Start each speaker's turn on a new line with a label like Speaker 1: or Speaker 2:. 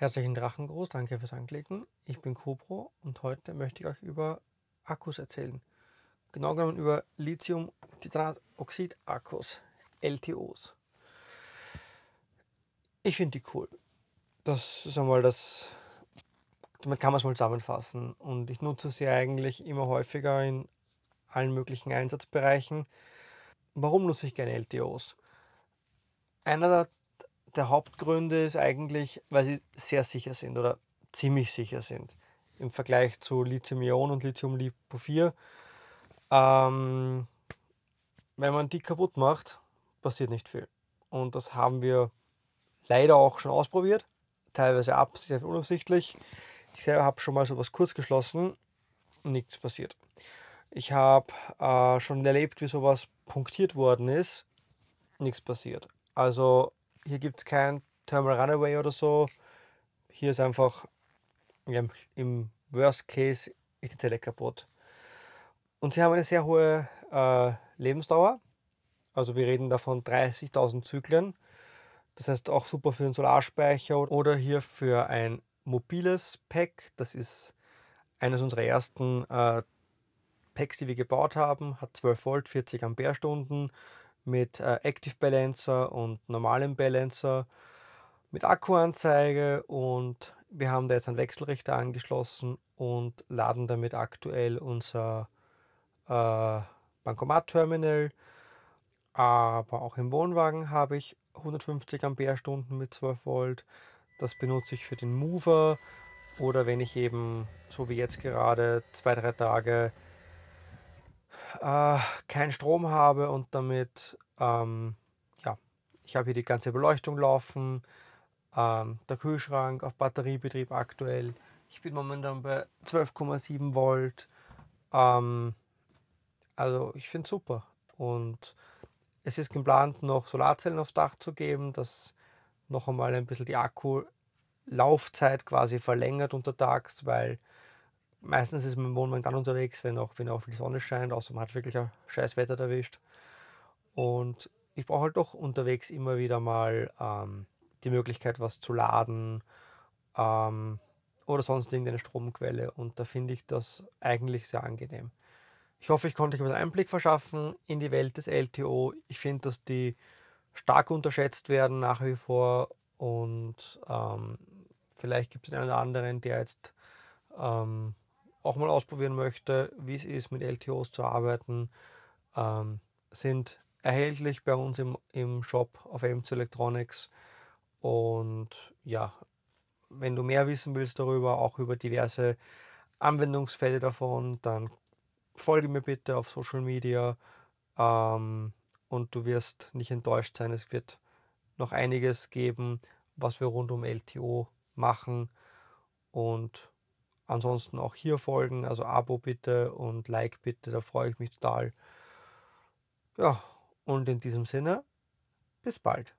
Speaker 1: Herzlichen Drachengruß, danke fürs Anklicken. Ich bin Cobro und heute möchte ich euch über Akkus erzählen. Genau genommen über Lithium-Titratoxid-Akkus, LTOs. Ich finde die cool. Das ist einmal das, damit kann man es mal zusammenfassen. Und ich nutze sie eigentlich immer häufiger in allen möglichen Einsatzbereichen. Warum nutze ich gerne LTOs? Einer der der Hauptgründe ist eigentlich, weil sie sehr sicher sind oder ziemlich sicher sind im Vergleich zu Lithium-Ion und Lithium-Lipo4. Ähm, wenn man die kaputt macht, passiert nicht viel. Und das haben wir leider auch schon ausprobiert, teilweise absichtlich, unabsichtlich. Ich selber habe schon mal sowas kurz geschlossen, nichts passiert. Ich habe äh, schon erlebt, wie sowas punktiert worden ist, nichts passiert. Also hier gibt es kein Thermal Runaway oder so. Hier ist einfach, ja, im Worst Case ist die Zelle kaputt. Und sie haben eine sehr hohe äh, Lebensdauer. Also wir reden davon 30.000 Zyklen. Das heißt auch super für einen Solarspeicher oder hier für ein mobiles Pack. Das ist eines unserer ersten äh, Packs, die wir gebaut haben. Hat 12 Volt, 40 Amperestunden mit äh, Active Balancer und normalem Balancer, mit Akkuanzeige und wir haben da jetzt einen Wechselrichter angeschlossen und laden damit aktuell unser äh, Bankomat-Terminal. Aber auch im Wohnwagen habe ich 150 Ampere-Stunden mit 12 Volt. Das benutze ich für den Mover oder wenn ich eben, so wie jetzt gerade, zwei, drei Tage äh, keinen Strom habe und damit, ähm, ja, ich habe hier die ganze Beleuchtung laufen, ähm, der Kühlschrank auf Batteriebetrieb aktuell. Ich bin momentan bei 12,7 Volt. Ähm, also ich finde es super. Und es ist geplant, noch Solarzellen aufs Dach zu geben, dass noch einmal ein bisschen die Akkulaufzeit quasi verlängert untertags, weil meistens ist man im Wohnwagen dann unterwegs, wenn auch, wenn auch viel Sonne scheint, außer man hat wirklich ein scheiß Wetter erwischt. Und ich brauche halt doch unterwegs immer wieder mal ähm, die Möglichkeit, was zu laden ähm, oder sonst irgendeine Stromquelle. Und da finde ich das eigentlich sehr angenehm. Ich hoffe, ich konnte euch einen Einblick verschaffen in die Welt des LTO. Ich finde, dass die stark unterschätzt werden nach wie vor und ähm, vielleicht gibt es einen oder anderen, der jetzt ähm, auch mal ausprobieren möchte, wie es ist, mit LTOs zu arbeiten, ähm, sind erhältlich bei uns im, im Shop auf MC Electronics. Und ja, wenn du mehr wissen willst darüber, auch über diverse Anwendungsfälle davon, dann folge mir bitte auf Social Media ähm, und du wirst nicht enttäuscht sein. Es wird noch einiges geben, was wir rund um LTO machen und Ansonsten auch hier folgen, also Abo bitte und Like bitte, da freue ich mich total. Ja, und in diesem Sinne, bis bald.